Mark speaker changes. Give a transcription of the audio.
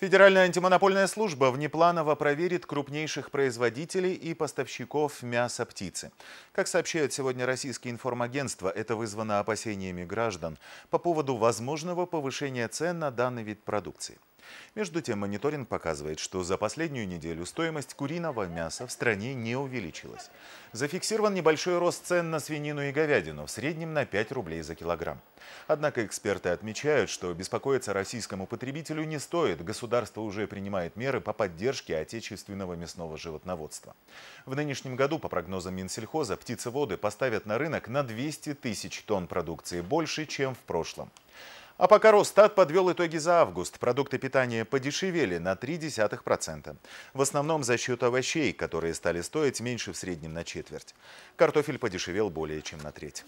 Speaker 1: Федеральная антимонопольная служба внепланово проверит крупнейших производителей и поставщиков мяса птицы. Как сообщают сегодня российские информагентства, это вызвано опасениями граждан по поводу возможного повышения цен на данный вид продукции. Между тем, мониторинг показывает, что за последнюю неделю стоимость куриного мяса в стране не увеличилась. Зафиксирован небольшой рост цен на свинину и говядину, в среднем на 5 рублей за килограмм. Однако эксперты отмечают, что беспокоиться российскому потребителю не стоит. Государство уже принимает меры по поддержке отечественного мясного животноводства. В нынешнем году, по прогнозам Минсельхоза, птицеводы поставят на рынок на 200 тысяч тонн продукции больше, чем в прошлом. А пока Росстат подвел итоги за август, продукты питания подешевели на 0,3%. В основном за счет овощей, которые стали стоить меньше в среднем на четверть. Картофель подешевел более чем на треть.